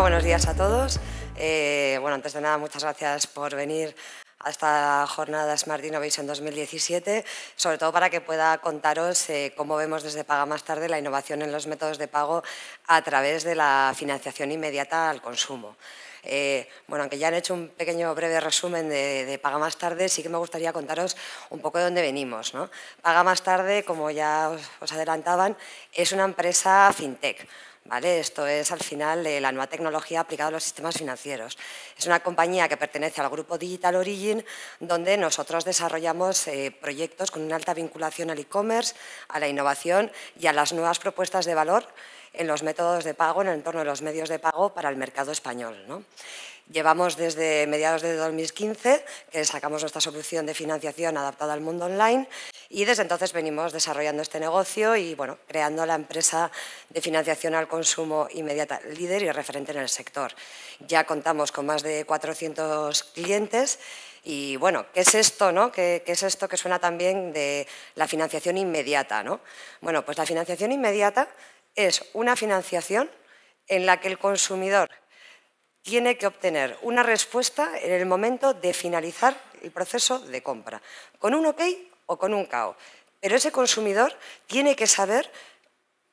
buenos días a todos. Eh, bueno, antes de nada, muchas gracias por venir a esta jornada Smart Innovation 2017, sobre todo para que pueda contaros eh, cómo vemos desde Paga Más Tarde la innovación en los métodos de pago a través de la financiación inmediata al consumo. Eh, bueno, aunque ya han hecho un pequeño breve resumen de, Paga Más Tarde, sí que me gustaría contaros un poco de dónde venimos. Paga Más Tarde, como ya os adelantaban, es una empresa fintech. Esto es al final la nueva tecnología aplicada a los sistemas financieros. Es una compañía que pertenece al grupo Digital Origin, donde nosotros desarrollamos eh, proyectos con una alta vinculación al e-commerce, a la innovación y a las nuevas propuestas de valor en los métodos de pago, en el entorno de los medios de pago para el mercado español. Llevamos desde mediados de 2015 que sacamos nuestra solución de financiación adaptada al mundo online y desde entonces venimos desarrollando este negocio y bueno, creando la empresa de financiación al consumo inmediata líder y referente en el sector. Ya contamos con más de 400 clientes y bueno, ¿qué es esto, no? ¿Qué, es esto que suena también de la financiación inmediata, Bueno, pues la financiación inmediata es una financiación en la que el consumidor tiene que obtener una respuesta en el momento de finalizar el proceso de compra, con un OK o con un cao. Pero ese consumidor tiene que saber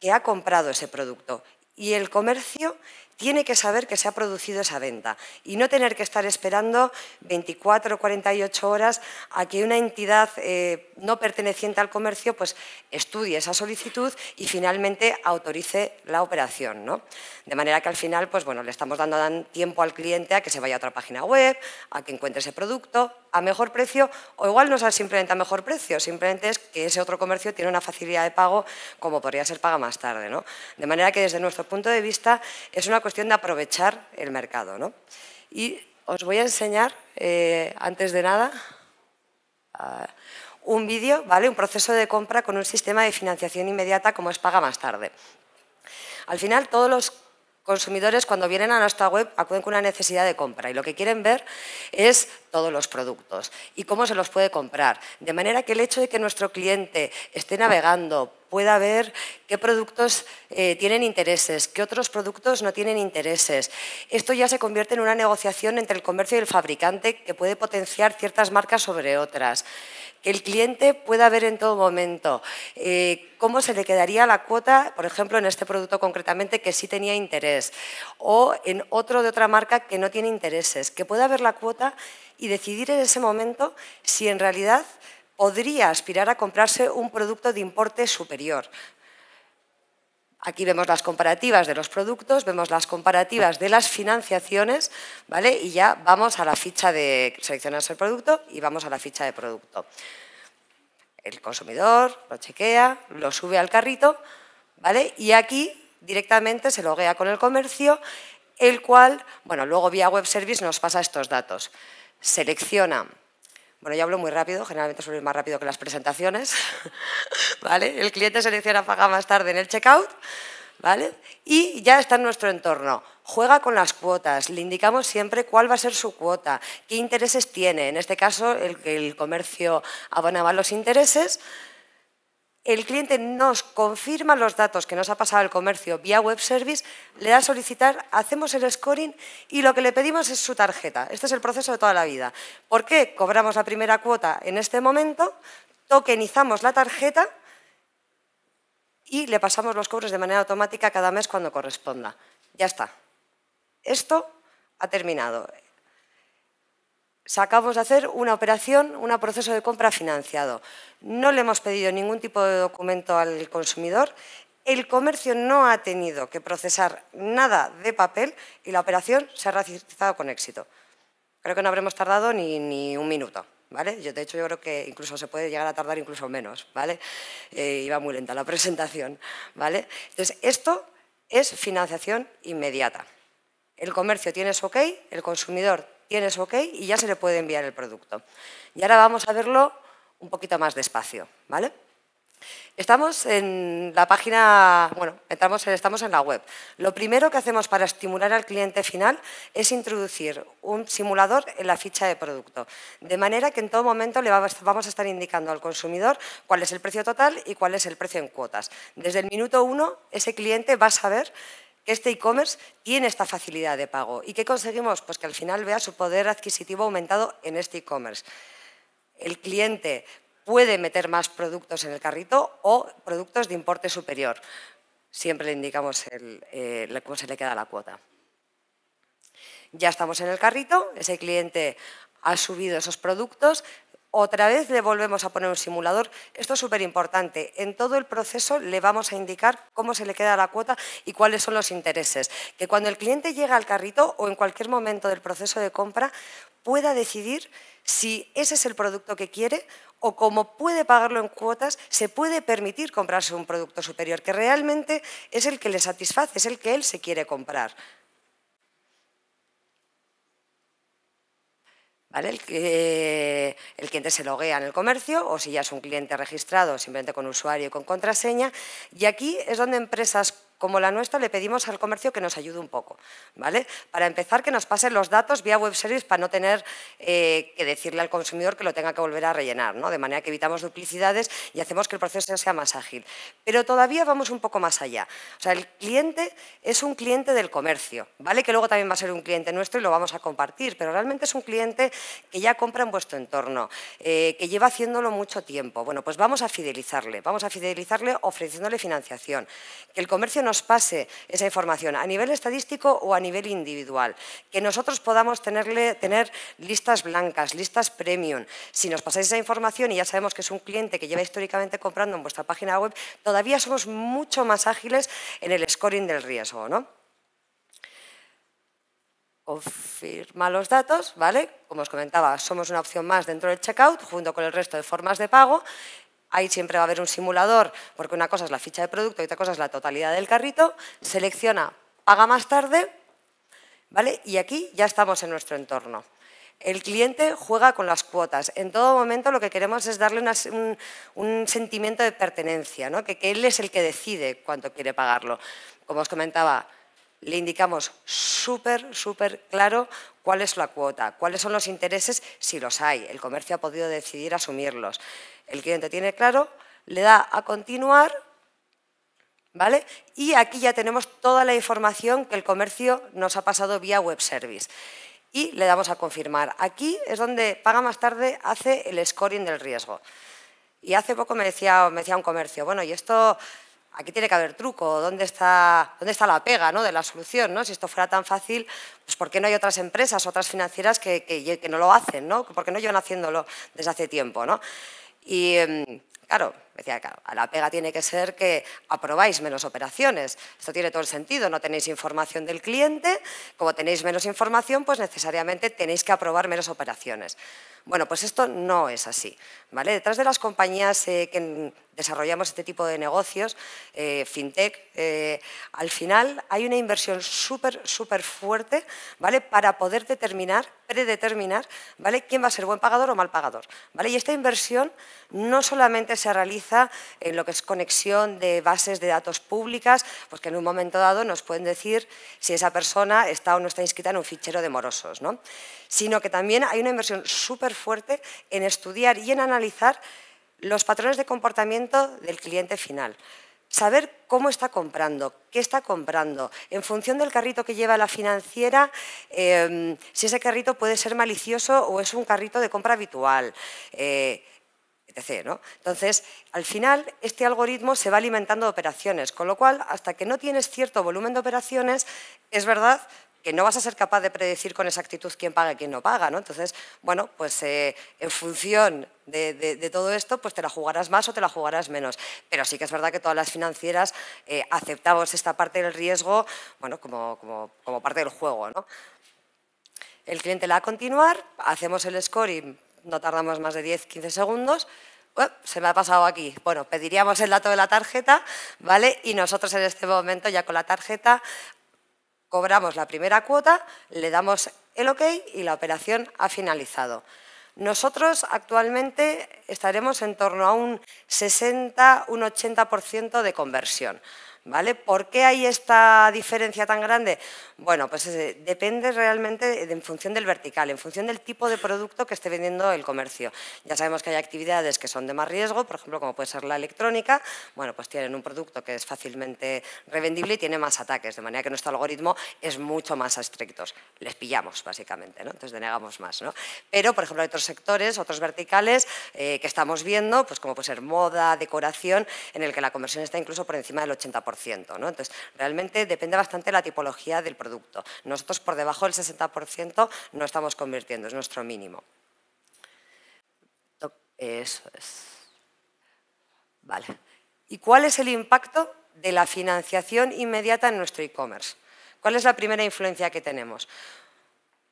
que ha comprado ese producto y el comercio tiene que saber que se ha producido esa venta y no tener que estar esperando 24 o 48 horas a que una entidad eh, no perteneciente al comercio pues, estudie esa solicitud y finalmente autorice la operación. De manera que al final pues, bueno, le estamos dando tiempo al cliente a que se vaya a otra página web, a que encuentre ese producto, a mejor precio o igual no es simplemente a mejor precio, simplemente es que ese otro comercio tiene una facilidad de pago como podría ser paga más tarde. ¿no? De manera que desde nuestro punto de vista es una cuestión de aprovechar el mercado. Y os voy a enseñar, eh, antes de nada, ah, un vídeo, ¿vale? un proceso de compra con un sistema de financiación inmediata como es paga más tarde. Al final todos los consumidores cuando vienen a nuestra web acuden con una necesidad de compra y lo que quieren ver es todos los productos y cómo se los puede comprar. De manera que el hecho de que nuestro cliente esté navegando pueda ver qué productos eh, tienen intereses, qué otros productos no tienen intereses. Esto ya se convierte en una negociación entre el comercio y el fabricante que puede potenciar ciertas marcas sobre otras. Que el cliente pueda ver en todo momento eh, cómo se le quedaría la cuota, por ejemplo, en este producto concretamente que sí tenía interés, o en otro de otra marca que no tiene intereses, que pueda ver la cuota y decidir en ese momento si en realidad podría aspirar a comprarse un producto de importe superior. Aquí vemos las comparativas de los productos, vemos las comparativas de las financiaciones, ¿vale? Y ya vamos a la ficha de seleccionarse el producto y vamos a la ficha de producto. El consumidor lo chequea, lo sube al carrito, ¿vale? Y aquí directamente se loguea con el comercio, el cual, bueno, luego vía web service nos pasa estos datos. Selecciona bueno, yo hablo muy rápido, generalmente suelo ir más rápido que las presentaciones, ¿vale? El cliente selecciona paga más tarde en el checkout, ¿vale? Y ya está en nuestro entorno. Juega con las cuotas, le indicamos siempre cuál va a ser su cuota, qué intereses tiene. En este caso, el, el comercio abonaba los intereses, el cliente nos confirma los datos que nos ha pasado el comercio vía web service, le da a solicitar, hacemos el scoring y lo que le pedimos es su tarjeta. Este es el proceso de toda la vida. ¿Por qué cobramos la primera cuota en este momento? Tokenizamos la tarjeta y le pasamos los cobros de manera automática cada mes cuando corresponda. Ya está. Esto ha terminado sacamos de hacer una operación, un proceso de compra financiado. No le hemos pedido ningún tipo de documento al consumidor. El comercio no ha tenido que procesar nada de papel y la operación se ha realizado con éxito. Creo que no habremos tardado ni, un minuto. ¿Vale? Yo, de hecho, yo creo que incluso se puede llegar a tardar incluso menos, ¿vale? Eh, iba muy lenta la presentación, ¿vale? Entonces, esto es financiación inmediata. El comercio tiene su ok, el consumidor tienes OK y ya se le puede enviar el producto. Y ahora vamos a verlo un poquito más despacio, ¿vale? Estamos en la página, bueno, estamos en la web. Lo primero que hacemos para estimular al cliente final es introducir un simulador en la ficha de producto, de manera que en todo momento le vamos a estar indicando al consumidor cuál es el precio total y cuál es el precio en cuotas. Desde el minuto uno, ese cliente va a saber que este e-commerce tiene esta facilidad de pago. ¿Y qué conseguimos? Pues que al final vea su poder adquisitivo aumentado en este e-commerce. El cliente puede meter más productos en el carrito o productos de importe superior. Siempre le indicamos eh, cómo se le queda la cuota. Ya estamos en el carrito, ese cliente ha subido esos productos, otra vez le volvemos a poner un simulador. Esto es súper importante. En todo el proceso le vamos a indicar cómo se le queda la cuota y cuáles son los intereses. Que cuando el cliente llega al carrito o en cualquier momento del proceso de compra pueda decidir si ese es el producto que quiere o cómo puede pagarlo en cuotas, se puede permitir comprarse un producto superior, que realmente es el que le satisface, es el que él se quiere comprar. El, el, cliente se loguea en el comercio o si ya es un cliente registrado simplemente con usuario y con contraseña. Y aquí es donde empresas como la nuestra, le pedimos al comercio que nos ayude un poco. ¿vale? Para empezar, que nos pasen los datos vía web service para no tener eh, que decirle al consumidor que lo tenga que volver a rellenar, ¿no? de manera que evitamos duplicidades y hacemos que el proceso sea más ágil. Pero todavía vamos un poco más allá. O sea, el cliente es un cliente del comercio, ¿vale? que luego también va a ser un cliente nuestro y lo vamos a compartir, pero realmente es un cliente que ya compra en vuestro entorno, eh, que lleva haciéndolo mucho tiempo. Bueno, pues vamos a fidelizarle, vamos a fidelizarle ofreciéndole financiación, que el comercio nos pase esa información a nivel estadístico o a nivel individual, que nosotros podamos tenerle, tener listas blancas, listas premium. Si nos pasáis esa información y ya sabemos que es un cliente que lleva históricamente comprando en vuestra página web, todavía somos mucho más ágiles en el scoring del riesgo. ¿no? confirma los datos, ¿vale? Como os comentaba, somos una opción más dentro del checkout, junto con el resto de formas de pago, ahí siempre va a haber un simulador, porque una cosa es la ficha de producto y otra cosa es la totalidad del carrito, selecciona, paga más tarde, ¿vale? Y aquí ya estamos en nuestro entorno. El cliente juega con las cuotas. En todo momento lo que queremos es darle un, sentimiento de pertenencia, que, que él es el que decide cuánto quiere pagarlo. Como os comentaba, le indicamos súper, súper claro cuál es la cuota, cuáles son los intereses, si los hay. El comercio ha podido decidir asumirlos el cliente tiene claro, le da a continuar, ¿vale? Y aquí ya tenemos toda la información que el comercio nos ha pasado vía web service. Y le damos a confirmar. Aquí es donde Paga Más Tarde hace el scoring del riesgo. Y hace poco me decía, un comercio, bueno, y esto, aquí tiene que haber truco, ¿dónde está, la pega ¿no? de la solución? ¿no? Si esto fuera tan fácil, pues ¿por qué no hay otras empresas, otras financieras que, no lo hacen? ¿no? ¿Por qué no llevan haciéndolo desde hace tiempo? ¿no? Y em, claro, decía, claro, a la pega tiene que ser que aprobáis menos operaciones. Esto tiene todo el sentido, no tenéis información del cliente, como tenéis menos información, pues necesariamente tenéis que aprobar menos operaciones. Bueno, pues esto no es así. ¿vale? Detrás de las compañías eh, que desarrollamos este tipo de negocios, eh, fintech, eh, al final hay una inversión súper, súper fuerte ¿vale? para poder determinar, predeterminar ¿vale? quién va a ser buen pagador o mal pagador. ¿vale? Y esta inversión no solamente se realiza en lo que es conexión de bases de datos públicas, porque pues en un momento dado nos pueden decir si esa persona está o no está inscrita en un fichero de morosos, ¿no? sino que también hay una inversión súper fuerte en estudiar y en analizar los patrones de comportamiento del cliente final saber cómo está comprando, qué está comprando. En función del carrito que lleva la financiera, eh, si ese carrito puede ser malicioso o es un carrito de compra habitual. Eh, ¿no? Entonces, al final, este algoritmo se va alimentando de operaciones, con lo cual, hasta que no tienes cierto volumen de operaciones, es verdad que no vas a ser capaz de predecir con exactitud quién paga y quién no paga, ¿no? Entonces, bueno, pues eh, en función de, todo esto, pues te la jugarás más o te la jugarás menos. Pero sí que es verdad que todas las financieras eh, aceptamos esta parte del riesgo, bueno, como, como, parte del juego, ¿no? El cliente la va a continuar, hacemos el scoring no tardamos más de 10-15 segundos. Eh, se me ha pasado aquí. Bueno, pediríamos el dato de la tarjeta, ¿vale? Y nosotros en este momento ya con la tarjeta cobramos la primera cuota, le damos el OK y la operación ha finalizado. Nosotros actualmente estaremos en torno a un 60, un 80% de conversión. ¿vale? ¿Por qué hay esta diferencia tan grande? Bueno, pues eh, depende realmente en función del vertical, en función del tipo de producto que esté vendiendo el comercio. Ya sabemos que hay actividades que son de más riesgo, por ejemplo, como puede ser la electrónica, bueno, pues tienen un producto que es fácilmente revendible y tiene más ataques, de manera que nuestro algoritmo es mucho más estricto. Les pillamos, básicamente, ¿no? Entonces denegamos más, ¿no? Pero, por ejemplo, hay otros sectores, otros verticales eh, que estamos viendo, pues como puede ser moda, decoración, en el que la conversión está incluso por encima del 80%. Entonces, realmente depende bastante de la tipología del producto. Nosotros por debajo del 60% no estamos convirtiendo, es nuestro mínimo. Eso es. Vale. ¿Y cuál es el impacto de la financiación inmediata en nuestro e-commerce? ¿Cuál es la primera influencia que tenemos?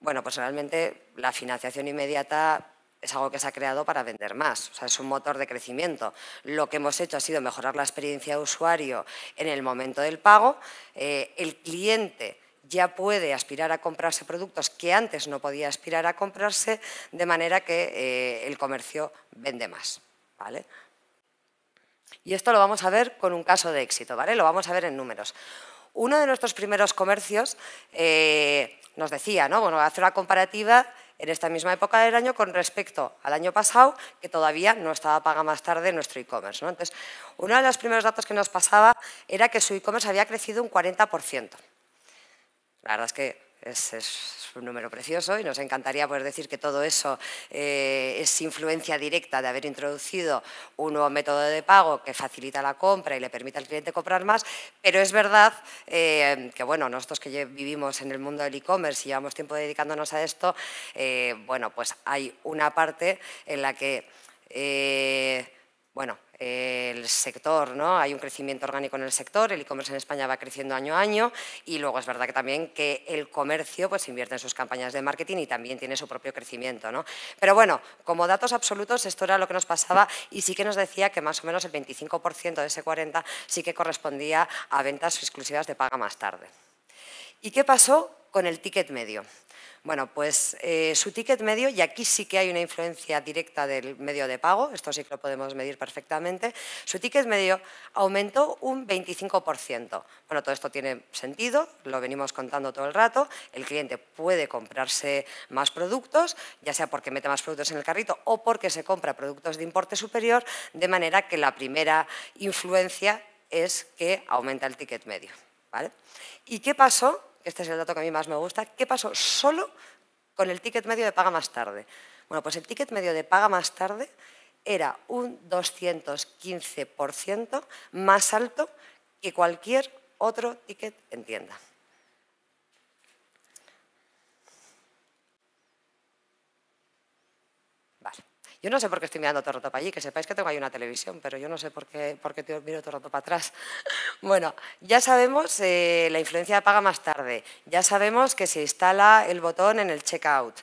Bueno, pues realmente la financiación inmediata es algo que se ha creado para vender más, o sea, es un motor de crecimiento. Lo que hemos hecho ha sido mejorar la experiencia de usuario en el momento del pago. Eh, el cliente ya puede aspirar a comprarse productos que antes no podía aspirar a comprarse, de manera que eh, el comercio vende más. ¿vale? Y esto lo vamos a ver con un caso de éxito, ¿vale? Lo vamos a ver en números. Uno de nuestros primeros comercios eh, nos decía, ¿no? Bueno, voy a hacer una comparativa en esta misma época del año con respecto al año pasado, que todavía no estaba paga más tarde nuestro e-commerce. Entonces, uno de los primeros datos que nos pasaba era que su e-commerce había crecido un 40%. La verdad es que es, un número precioso y nos encantaría poder decir que todo eso eh, es influencia directa de haber introducido un nuevo método de pago que facilita la compra y le permite al cliente comprar más, pero es verdad eh, que bueno, nosotros que vivimos en el mundo del e-commerce y llevamos tiempo dedicándonos a esto, eh, bueno, pues hay una parte en la que bueno, el sector, ¿no? Hay un crecimiento orgánico en el sector, el e-commerce en España va creciendo año a año y luego es verdad que también que el comercio pues invierte en sus campañas de marketing y también tiene su propio crecimiento, ¿no? Pero bueno, como datos absolutos esto era lo que nos pasaba y sí que nos decía que más o menos el 25% de ese 40 sí que correspondía a ventas exclusivas de paga más tarde. ¿Y qué pasó con el ticket medio? Bueno, pues eh, su ticket medio, y aquí sí que hay una influencia directa del medio de pago, esto sí que lo podemos medir perfectamente, su ticket medio aumentó un 25%. Bueno, todo esto tiene sentido, lo venimos contando todo el rato, el cliente puede comprarse más productos, ya sea porque mete más productos en el carrito o porque se compra productos de importe superior, de manera que la primera influencia es que aumenta el ticket medio. ¿Y qué pasó este es el dato que a mí más me gusta, ¿qué pasó solo con el ticket medio de paga más tarde? Bueno, pues el ticket medio de paga más tarde era un 215% más alto que cualquier otro ticket en tienda. Yo no sé por qué estoy mirando todo el rato para allí, que sepáis que tengo ahí una televisión, pero yo no sé por qué, por qué te miro todo el rato para atrás. bueno, ya sabemos eh, la influencia paga más tarde, ya sabemos que se instala el botón en el checkout,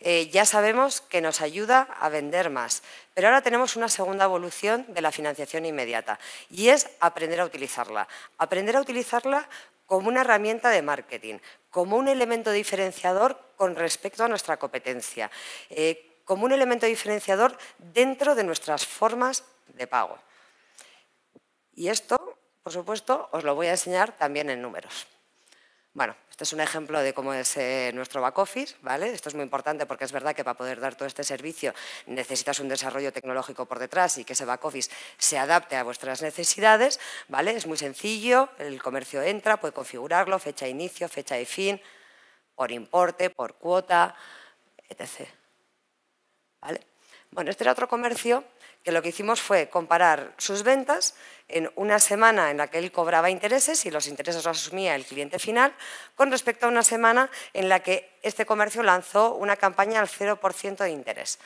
eh, ya sabemos que nos ayuda a vender más, pero ahora tenemos una segunda evolución de la financiación inmediata y es aprender a utilizarla. Aprender a utilizarla como una herramienta de marketing, como un elemento diferenciador con respecto a nuestra competencia. Eh, como un elemento diferenciador dentro de nuestras formas de pago. Y esto, por supuesto, os lo voy a enseñar también en números. Bueno, este es un ejemplo de cómo es eh, nuestro back office, ¿vale? Esto es muy importante porque es verdad que para poder dar todo este servicio necesitas un desarrollo tecnológico por detrás y que ese back office se adapte a vuestras necesidades, ¿vale? Es muy sencillo, el comercio entra, puede configurarlo, fecha de inicio, fecha de fin, por importe, por cuota, etc. Bueno, este era otro comercio que lo que hicimos fue comparar sus ventas en una semana en la que él cobraba intereses y los intereses los asumía el cliente final, con respecto a una semana en la que este comercio lanzó una campaña al 0% de interés.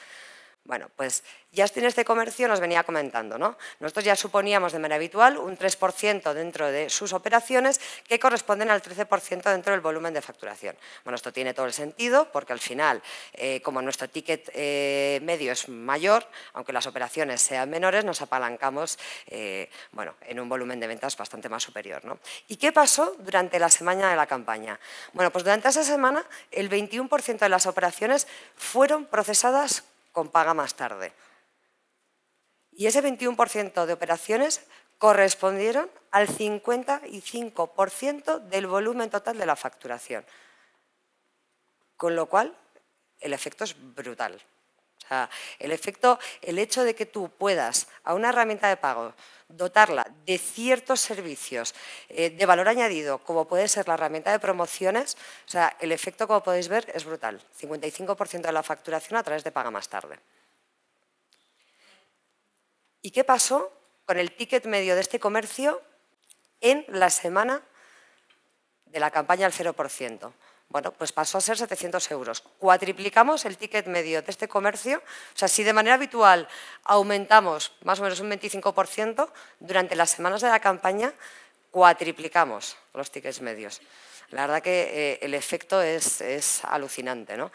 Bueno, pues Justin este comercio nos venía comentando, ¿no? Nosotros ya suponíamos de manera habitual un 3% dentro de sus operaciones que corresponden al 13% dentro del volumen de facturación. Bueno, esto tiene todo el sentido porque al final, eh, como nuestro ticket eh, medio es mayor, aunque las operaciones sean menores, nos apalancamos eh, bueno, en un volumen de ventas bastante más superior, ¿no? ¿Y qué pasó durante la semana de la campaña? Bueno, pues durante esa semana el 21% de las operaciones fueron procesadas con paga más tarde. Y ese 21% de operaciones correspondieron al 55% del volumen total de la facturación. Con lo cual, el efecto es brutal. O el efecto, el hecho de que tú puedas a una herramienta de pago dotarla de ciertos servicios eh, de valor añadido, como puede ser la herramienta de promociones, o sea, el efecto, como podéis ver, es brutal. 55% de la facturación a través de paga más tarde. ¿Y qué pasó con el ticket medio de este comercio en la semana de la campaña al 0%? Bueno, pues pasó a ser 700 euros. Cuatriplicamos el ticket medio de este comercio. O sea, si de manera habitual aumentamos más o menos un 25%, durante las semanas de la campaña cuatriplicamos los tickets medios. La verdad que eh, el efecto es, es alucinante, ¿no?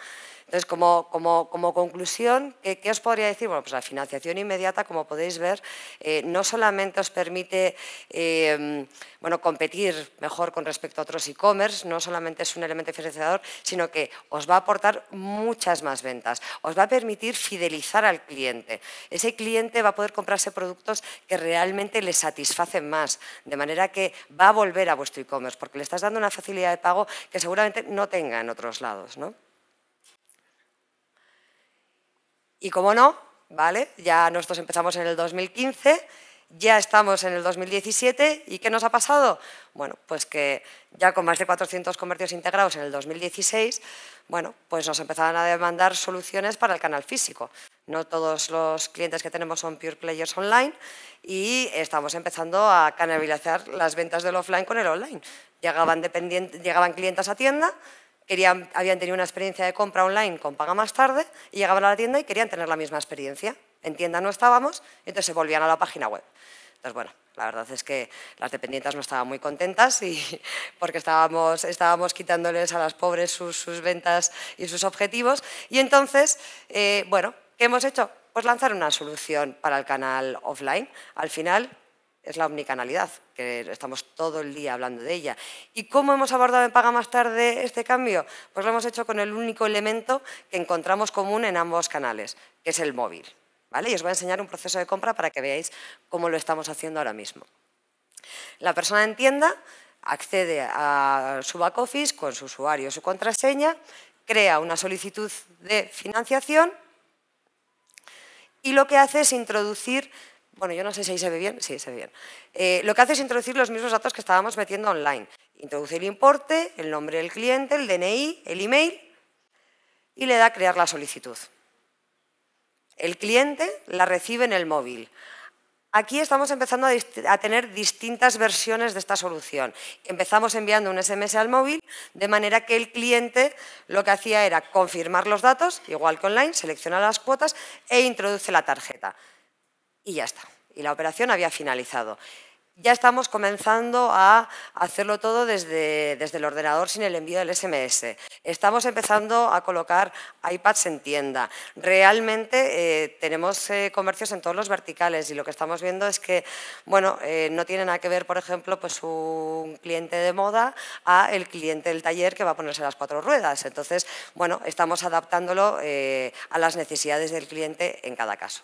Entonces, como, conclusión, ¿qué, os podría decir? Bueno, pues la financiación inmediata, como podéis ver, eh, no solamente os permite em, bueno, competir mejor con respecto a otros e-commerce, no solamente es un elemento diferenciador, sino que os va a aportar muchas más ventas, os va a permitir fidelizar al cliente. Ese cliente va a poder comprarse productos que realmente le satisfacen más, de manera que va a volver a vuestro e-commerce, porque le estás dando una facilidad de pago que seguramente no tenga en otros lados. ¿no? Y como no, ¿vale? Ya nosotros empezamos en el 2015, ya estamos en el 2017 y ¿qué nos ha pasado? Bueno, pues que ya con más de 400 comercios integrados en el 2016, bueno, pues nos empezaban a demandar soluciones para el canal físico. No todos los clientes que tenemos son pure players online y estamos empezando a canalizar las ventas del offline con el online. Llegaban, llegaban clientes a tienda, habían tenido una experiencia de compra online con paga más tarde y llegaban a la tienda y querían tener la misma experiencia. En tienda no estábamos, entonces se volvían a la página web. Entonces, bueno, la verdad es que las dependientes no estaban muy contentas y, porque estábamos, estábamos quitándoles a las pobres sus, ventas y sus objetivos. Y entonces, eh, bueno, ¿qué hemos hecho? Pues lanzar una solución para el canal offline. Al final, es la omnicanalidad, que estamos todo el día hablando de ella. ¿Y cómo hemos abordado en Paga Más Tarde este cambio? Pues lo hemos hecho con el único elemento que encontramos común en ambos canales, que es el móvil. ¿vale? Y os voy a enseñar un proceso de compra para que veáis cómo lo estamos haciendo ahora mismo. La persona en tienda accede a su back office con su usuario, su contraseña, crea una solicitud de financiación y lo que hace es introducir bueno, yo no sé si ahí se ve bien, sí, se ve bien. Eh, lo que hace es introducir los mismos datos que estábamos metiendo online. Introduce el importe, el nombre del cliente, el DNI, el email y le da crear la solicitud. El cliente la recibe en el móvil. Aquí estamos empezando a, a, tener distintas versiones de esta solución. Empezamos enviando un SMS al móvil, de manera que el cliente lo que hacía era confirmar los datos, igual que online, selecciona las cuotas e introduce la tarjeta y ya está. Y la operación había finalizado. Ya estamos comenzando a hacerlo todo desde, desde el ordenador sin el envío del SMS. Estamos empezando a colocar iPads en tienda. Realmente eh, tenemos eh, comercios en todos los verticales y lo que estamos viendo es que bueno, eh, no tiene nada que ver, por ejemplo, pues un cliente de moda a el cliente del taller que va a ponerse las cuatro ruedas. Entonces, bueno, estamos adaptándolo a las necesidades del cliente en cada caso.